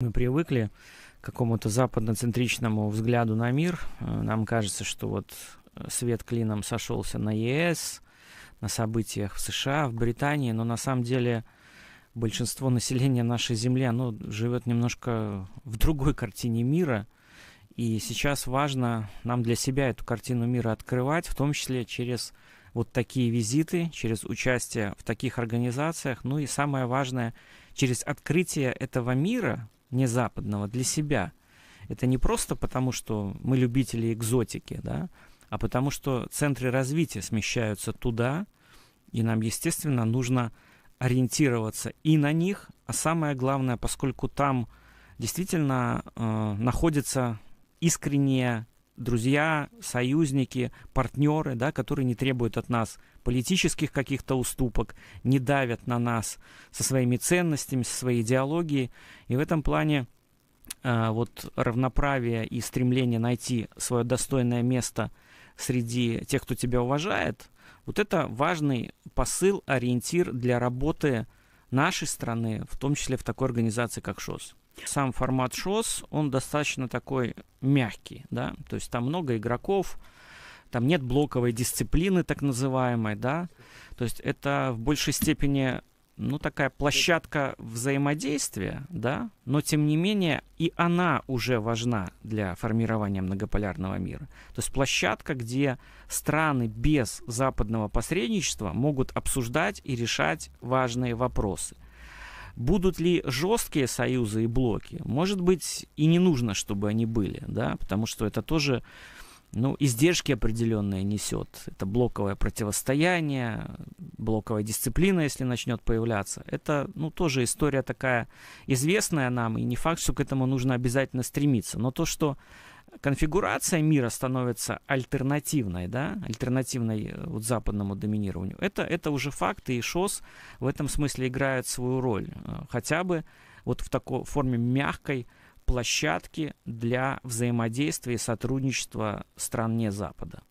Мы привыкли к какому-то западноцентричному взгляду на мир. Э, нам кажется, что вот э, свет клином сошелся на ЕС, на событиях в США, в Британии, но на самом деле большинство населения нашей Земли, оно живет немножко в другой картине мира. И сейчас важно нам для себя эту картину мира открывать, в том числе через вот такие визиты, через участие в таких организациях, ну и самое важное, через открытие этого мира – не западного, для себя. Это не просто потому, что мы любители экзотики, да, а потому что центры развития смещаются туда, и нам, естественно, нужно ориентироваться и на них, а самое главное, поскольку там действительно э, находятся искренние друзья, союзники, партнеры, да, которые не требуют от нас политических каких-то уступок, не давят на нас со своими ценностями, со своей идеологией. И в этом плане э, вот равноправие и стремление найти свое достойное место среди тех, кто тебя уважает, вот это важный посыл, ориентир для работы нашей страны, в том числе в такой организации, как ШОС. Сам формат ШОС, он достаточно такой мягкий, да, то есть там много игроков, там нет блоковой дисциплины так называемой, да, то есть это в большей степени ну, такая площадка взаимодействия, да, но тем не менее и она уже важна для формирования многополярного мира. То есть площадка, где страны без западного посредничества могут обсуждать и решать важные вопросы – Будут ли жесткие союзы и блоки? Может быть, и не нужно, чтобы они были, да, потому что это тоже ну, издержки определенные несет. Это блоковое противостояние, блоковая дисциплина, если начнет появляться. Это, ну, тоже история такая известная нам, и не факт, что к этому нужно обязательно стремиться. Но то, что конфигурация мира становится альтернативной, да, альтернативной э, вот западному доминированию, это, это уже факты, и ШОС в этом смысле играет свою роль. Э, хотя бы вот в такой форме мягкой площадки для взаимодействия и сотрудничества стран не Запада.